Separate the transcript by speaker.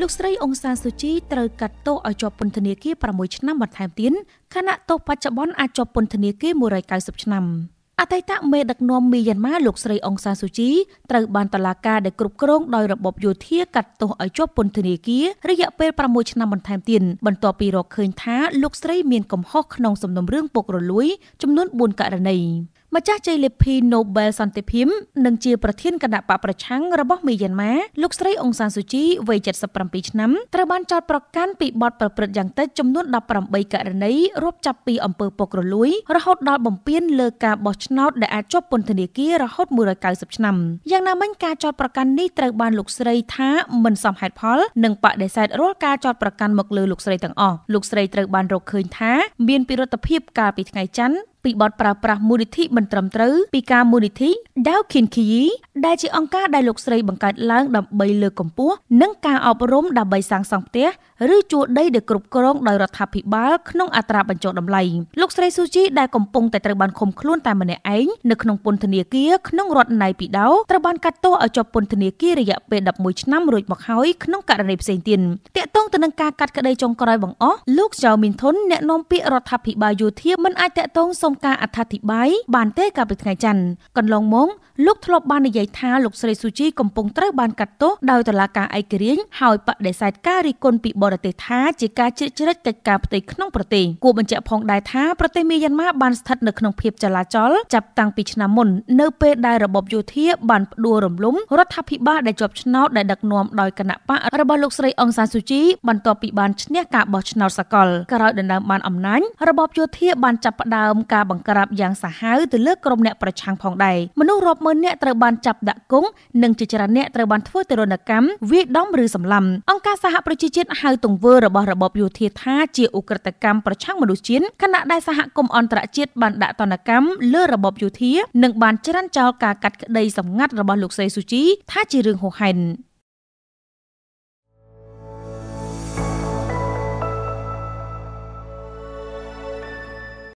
Speaker 1: លោកស្រីអង្សានស៊ូជីត្រូវកាត់ទោសឲ្យជាប់ពន្ធនាគារ6ឆ្នាំបន្ថែមទៀតខណៈទោសបច្ចុប្បន្នអាចជាប់ពន្ធនាគារ190ឆ្នាំអតីតមេដឹកនាំមីយ៉ាន់ម៉ាលោកស្រីអង្សានស៊ូជីត្រូវបានតុលាការដែលគ្រប់គ្រងដោយរបបយោធាកាត់ទោសឲ្យជាប់ពន្ធនាគាររយៈពេល6ឆ្នាំបន្ថែមទៀតបន្ទាប់ពីរកឃើញថាលោកស្រី មានកំហុសក្នុងសំណុំរឿងពុករលួយ ចំនួន4ករណីម្ចាស់ជ័យលាភី Nobel សន្តិភាពនិងជាប្រធានគណៈបកប្រឆាំងរបស់មីយ៉ាន់ម៉ាលោកស្រីអុងសានស៊ូជីវ័យ77ឆ្នាំត្រូវបានចោទប្រកាន់ពីបទប្រព្រឹត្តយ៉ាងតិចចំនួន18ករណីរាប់ចាប់ពីអំពើពុករលួយរហូតដល់បំពានលើការបោះឆ្នោតដែលអាចជាប់ពន្ធនាគាររហូត190ឆ្នាំយ៉ាងណាមិញការចោទប្រកាន់នេះត្រូវបានលោកស្រីថាមិនសមហេតុផលនិងបដិសេធរាល់ការចោទប្រកាន់មកលើលោកស្រីទាំងអស់លោកស្រីត្រូវបានរកឃើញថាមានពិរុទ្ធភាពកាលពីថ្ងៃច័ន្ទពីបទប្រើប្រាស់មូលនិធិមិនត្រឹមត្រូវពីការមូលនិធិ Dow Kinkie ដែលជាអង្គការដែលលោកស្រីបង្កើតឡើងដើម្បីលើកកម្ពស់និងការអប់រំដើម្បីសាងសង់ផ្ទះឬជួលដីដែលគ្រប់គ្រងដោយរដ្ឋាភិបាលក្នុងអត្រាបញ្ចុះតម្លៃលោកស្រីស៊ូជីដែលកំពុងតែត្រូវបានឃុំខ្លួនតែម្នាក់ឯងនៅក្នុងពន្ធនាគារក្នុងរដ្ឋណៃពីដោត្រូវបានកាត់ទោសឲ្យជាប់ពន្ធនាគាររយៈពេល11ឆ្នាំរួចមកហើយក្នុងករណីផ្សេងទៀតតាក់ទងទៅនឹងការកាត់ក្តីចុងក្រោយបង្អស់លោកចៅមីនធុនអ្នកនាំពាក្យរដ្ឋាភិបាលយោធាមិនអាចតាក់ទងសុំការអត្ថាធិប្បាយបានទេកាលពីថ្ងៃច័ន្ទកន្លងមកលោកធ្លាប់បាននិយាយថាលោកស្រីស៊ូជីកំពុងត្រូវបានកាត់ទោសដោយតុលាការឯករាជ្យហើយបដិសេធការរិះគន់ពីបរទេសថាជាការជ្រៀតជ្រែកកិច្ចការផ្ទៃក្នុងប្រទេសគួរបញ្ជាក់ផងដែរថាប្រទេសមីយ៉ាន់ម៉ាបានស្ថិតនៅក្នុងភាពចលាចលចាប់តាំងពីឆ្នាំមុននៅពេលដែលរបបយោធាបានផ្ដួលរំលំរដ្ឋាភិបាលដែលជាប់ឆ្នោតដែលដឹកនាំដោយគណៈបករបស់លោកស្រីអង្សានស៊ូជីបន្ទាប់ពី បានឈ្នះការបោះឆ្នោតសកលក្រោយដណ្ដើមបានអំណាចរបបយោធាបានចាប់ផ្ដើមការបង្ក្រាបយ៉ាងសាហាវទៅលើក្រុមអ្នកប្រឆាំងផងដែរមនុស្សរាប់ម៉ឺននាក់ត្រូវបានចាប់ចាប់ដាក់គុកនិងជាច្រើនអ្នកត្រូវបានធ្វើទរណកម្មវាយដំឬសម្លាប់អង្គការសហប្រជាជាតិហៅទង្វើរបស់របបយោធាថាជាឧក្រិដ្ឋកម្មប្រឆាំងមនុស្សជាតិខណៈដែលសហគមន៍អន្តរជាតិបានដាក់ទណ្ឌកម្មលើរបបយោធានិងបានច្រានចោលការកាត់ក្តីសម្ងាត់របស់លោកសេស៊ូជីថាជារឿងហួសហេតុ